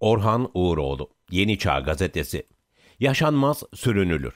Orhan Uğuroğlu, Yeni Çağ Gazetesi. Yaşanmaz sürünülür.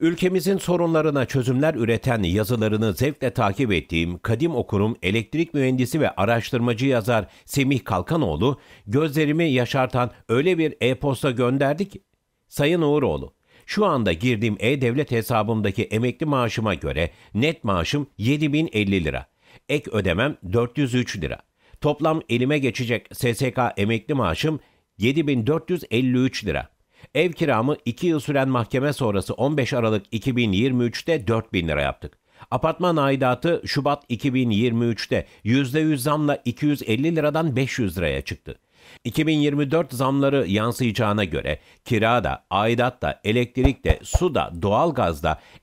Ülkemizin sorunlarına çözümler üreten yazılarını zevkle takip ettiğim kadim okurum elektrik mühendisi ve araştırmacı yazar Semih Kalkanoğlu gözlerimi yaşartan öyle bir e-posta gönderdi ki Sayın Uğuroğlu, şu anda girdiğim e-devlet hesabımdaki emekli maaşıma göre net maaşım 7050 lira. Ek ödemem 403 lira. Toplam elime geçecek SSK emekli maaşım 7453 lira. Ev kiramı 2 yıl süren mahkeme sonrası 15 Aralık 2023'te 4000 lira yaptık. Apartman aidatı Şubat 2023'te %100 zamla 250 liradan 500 liraya çıktı. 2024 zamları yansıyacağına göre kirada, aidatta, elektrikte, suda,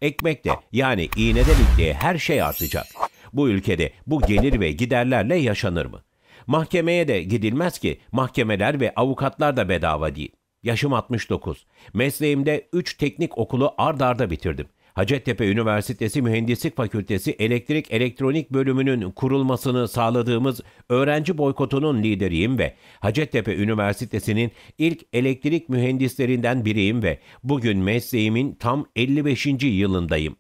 elektrik de, su yani iğnede ipliğe her şey artacak. Bu ülkede bu gelir ve giderlerle yaşanır mı? Mahkemeye de gidilmez ki. Mahkemeler ve avukatlar da bedava değil. Yaşım 69. Mesleğimde 3 teknik okulu ard arda bitirdim. Hacettepe Üniversitesi Mühendislik Fakültesi Elektrik Elektronik Bölümünün kurulmasını sağladığımız öğrenci boykotunun lideriyim ve Hacettepe Üniversitesi'nin ilk elektrik mühendislerinden biriyim ve bugün mesleğimin tam 55. yılındayım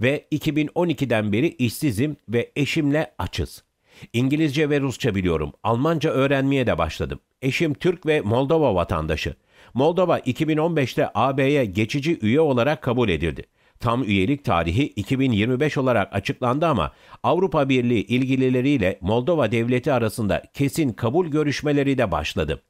ve 2012'den beri işsizim ve eşimle açız. İngilizce ve Rusça biliyorum. Almanca öğrenmeye de başladım. Eşim Türk ve Moldova vatandaşı. Moldova 2015'te AB'ye geçici üye olarak kabul edildi. Tam üyelik tarihi 2025 olarak açıklandı ama Avrupa Birliği ilgilileriyle Moldova devleti arasında kesin kabul görüşmeleri de başladı.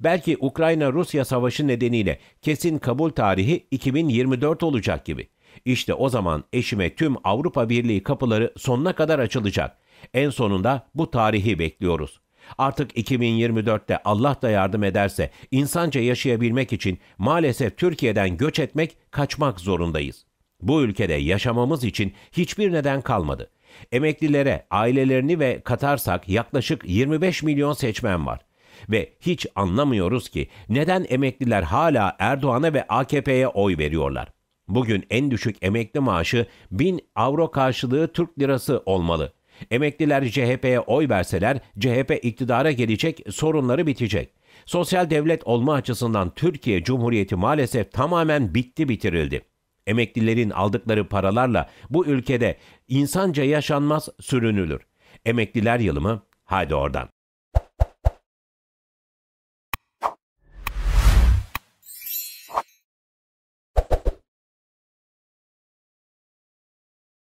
Belki Ukrayna-Rusya savaşı nedeniyle kesin kabul tarihi 2024 olacak gibi. İşte o zaman eşime tüm Avrupa Birliği kapıları sonuna kadar açılacak. En sonunda bu tarihi bekliyoruz. Artık 2024'te Allah da yardım ederse insanca yaşayabilmek için maalesef Türkiye'den göç etmek, kaçmak zorundayız. Bu ülkede yaşamamız için hiçbir neden kalmadı. Emeklilere, ailelerini ve katarsak yaklaşık 25 milyon seçmen var ve hiç anlamıyoruz ki neden emekliler hala Erdoğan'a ve AKP'ye oy veriyorlar. Bugün en düşük emekli maaşı 1000 avro karşılığı Türk lirası olmalı. Emekliler CHP'ye oy verseler CHP iktidara gelecek, sorunları bitecek. Sosyal devlet olma açısından Türkiye Cumhuriyeti maalesef tamamen bitti bitirildi. Emeklilerin aldıkları paralarla bu ülkede insanca yaşanmaz sürünülür. Emekliler yılımı haydi oradan.